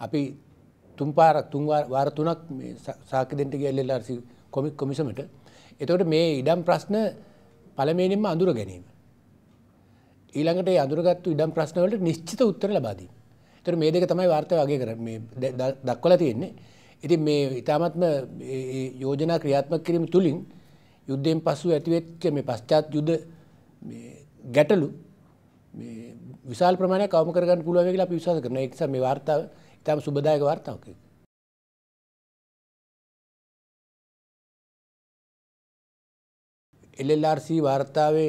අපි තුම්පාරක් තුන් වාර තුනක් සාකදෙන්ට ගල්ලලාසි කොමික් කොමිසමට එතකොට මේ ඉඩම් ප්‍රශ්න පළමේනෙන්ම අඳුර ගැනීම. ඊළඟට අඳුරගත්තු ඉඩම් ප්‍රශ්නවලට නිශ්චිත උත්තර ලබාදී. තර මේ දෙක තමයි වාර්ත වගේ කර දක්වල තියෙන්නේ. ඉතින් මේ ඉතාමත්ම යෝජනා ක්‍රියාත්මක කිරීම තුළින් යුද්ධයෙන් පසු ඇතිවෙච්ච මේ පශ්චාත් යුද ගැටලු විශාල් ප්‍රමාණය කවම කරගන්න පුළුවන් කියලා අපි විශ්වාස කරනවා. ඒ නිසා මේ වාර්තාව තම සුබදායක වර්තාවකි. එල්LRC වාර්තාවේ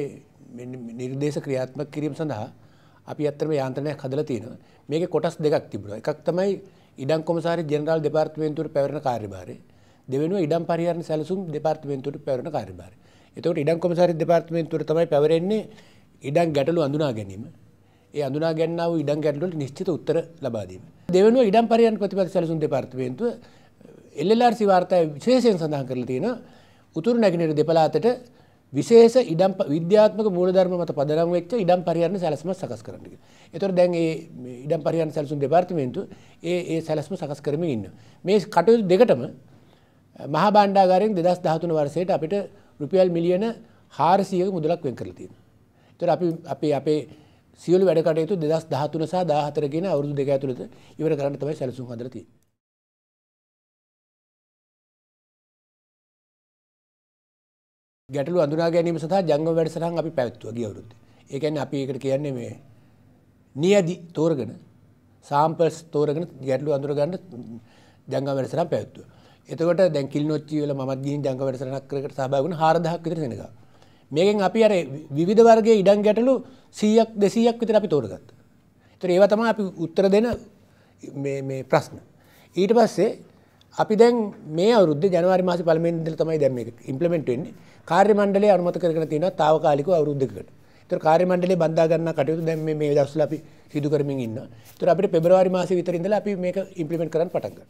නිර්දේශ ක්‍රියාත්මක කිරීම සඳහා අපි අත්තරම යාන්ත්‍රණයක් හදලා තියෙනවා. මේකේ කොටස් දෙකක් තිබුණා. එකක් තමයි ඉඩම් කොමසාරි ජෙනරාල් දෙපාර්තමේන්තුවට පැවරෙන කාර්යභාරය. දෙවෙනුව ඉඩම් පරිහරණ සැලසුම් දෙපාර්තමේන්තුවට පැවරෙන කාර්යභාරය. එතකොට ඉඩම් කොමසාරි දෙපාර්තමේන්තුවට තමයි පැවරෙන්නේ ඉඩම් ගැටලු අඳුනා ගැනීම. ඒ අඳුනා ගැන්නාව ඉඩම් ගැටලුවලට නිශ්චිත උත්තර ලබා දීම. දෙවෙනුව ඉඩම් පරිහරණ ප්‍රතිපද සැලසුම් දෙපාර්තමේන්තුව LLRC වාර්තාවේ විශේෂයෙන් සඳහන් කරලා තියෙනවා උතුරු නැගෙනහිර දෙපළාතට විශේෂ ඉඩම් විද්‍යාත්මක මූලධර්ම මත පදනම් වෙච්ච ඉඩම් පරිහරණ සැලැස්ම සකස් කරන්න කියලා. ඒතකොට දැන් ඒ ඉඩම් පරිහරණ සැලසුම් දෙපාර්තමේන්තුව ඒ ඒ සැලැස්ම සකස් කරමින් ඉන්නවා. මේ කටයුතු දෙකටම මහා භාණ්ඩාගාරයෙන් 2013 වර්ෂයට අපිට රුපියල් මිලියන 400ක මුදලක් වෙන් කරලා තියෙනවා. ඒතර අපි අපේ අපේ සියලු වැඩකටයුතු දෙදස් දහතුන සහ දාහතරගෙන අවුදු දෙක ඇතුළත ඉවර කරන්න තමයි සැලසුම් හදරති. ගැටලු අඳුනා ගැනීම සහ ජංගම වැඩසටහන් අපි පැවැත්තුව ගියවරුද්ද. ඒ කියන්නේ අපි ඒකට කියන්නේ මේ නියදි තෝරගෙන සාම්පල්ස් තෝරගෙන ගැටලු අඳුර ගන්න ජංගම වැඩසටහන් පැවැත්තුවා. එතකොට දැන් කිල්නොච්චි වල මමත් ගිහින් ජංගම වැඩසටහනක් කරකට සහභාගී වුණා 4000ක් විතර දෙනකම්. මේකෙන් අපි අර විවිධ වර්ගේ ඉඩම් ගැටලු සීයක් දෙසීයක් විතර අපි තෝරගත්ත. තර ඒව තම අපි උත්තර දෙන ප්‍රශ්න. ඊට පස්සේ අපි දැන් මේ අවුද්ධ ජනවාරි මාස පළමෙන්දල තමයි දැම ඉම්පලමෙන්ට්වෙන්නේ කාර්ය මණ්ඩලේ අනුමත කරන තියෙන තාවකාලික අවුද්ධකට තර කාර්ය මණ්ඩලේ බන්ධාගන්න කටයුතු දැම් මේ දස්සල අපි සිදු කරමින් ඉන්න තර අපිට පෙබරවාරි මාස විතරඉඳල අපි මේක ඉම්පලිමෙන්ට කරන්න පටක්ගන්න